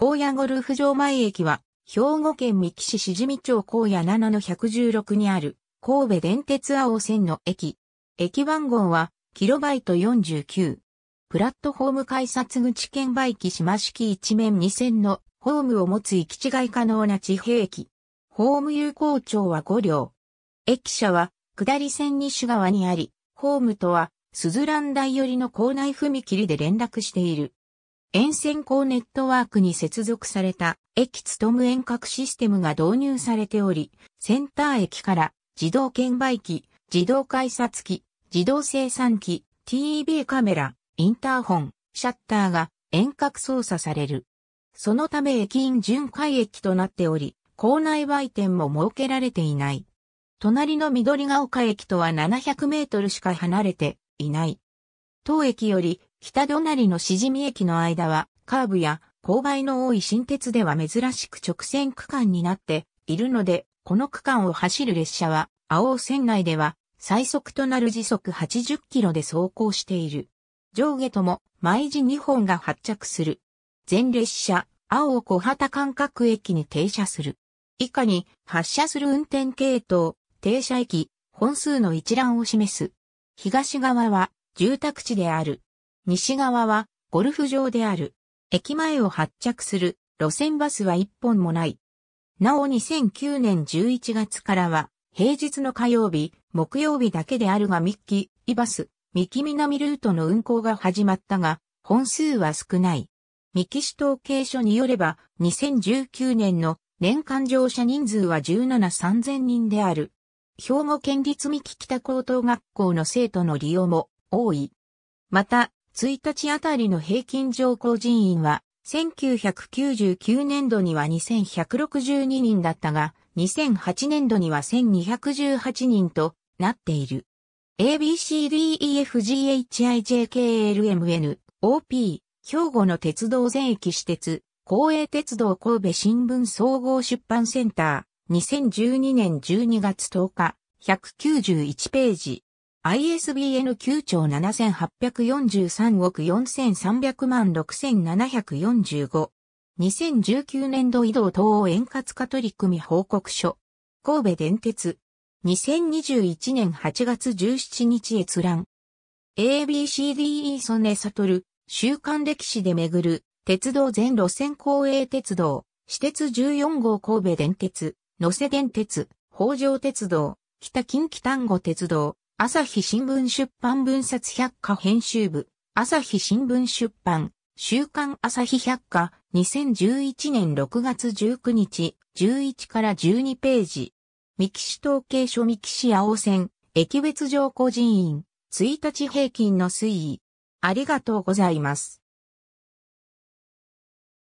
高野ゴルフ場前駅は、兵庫県三木市しじみ町高野7の116にある、神戸電鉄青線の駅。駅番号は、キロバイト49。プラットホーム改札口券売機島式一面2線のホームを持つ行き違い可能な地平駅。ホーム有効庁は5両。駅舎は、下り線西側にあり、ホームとは、鈴蘭台寄りの構内踏切で連絡している。沿線高ネットワークに接続された駅勤遠隔システムが導入されており、センター駅から自動券売機、自動改札機、自動生産機、TEB カメラ、インターホン、シャッターが遠隔操作される。そのため駅員巡回駅となっており、校内売店も設けられていない。隣の緑ヶ丘駅とは700メートルしか離れていない。当駅より北隣のしじみ駅の間は、カーブや勾配の多い新鉄では珍しく直線区間になっているので、この区間を走る列車は、青尾線内では、最速となる時速80キロで走行している。上下とも、毎時2本が発着する。全列車、青尾小畑間隔駅に停車する。以下に、発車する運転系統、停車駅、本数の一覧を示す。東側は、住宅地である。西側はゴルフ場である。駅前を発着する路線バスは一本もない。なお2009年11月からは平日の火曜日、木曜日だけであるがミッキーバス、ミキ南ルートの運行が始まったが、本数は少ない。三木市統計書によれば、2019年の年間乗車人数は17,3000人である。兵庫県立三木北高等学校の生徒の利用も多い。また、1日あたりの平均乗降人員は、1999年度には2162人だったが、2008年度には1218人となっている。ABCDEFGHIJKLMN、OP、兵庫の鉄道全駅私鉄、公営鉄道神戸新聞総合出版センター、2012年12月10日、191ページ。ISBN 9兆7843億4300万6745。2019年度移動等を円滑化取り組み報告書。神戸電鉄。2021年8月17日閲覧。ABCDE 曽根悟。週刊歴史で巡る。鉄道全路線公営鉄道。私鉄14号神戸電鉄。野瀬電鉄。北条鉄道。北近畿丹後鉄道。朝日新聞出版文冊百科編集部、朝日新聞出版、週刊朝日百科、2011年6月19日、11から12ページ。三木市統計書三木市青線、駅別上個人員、1日平均の推移。ありがとうございます。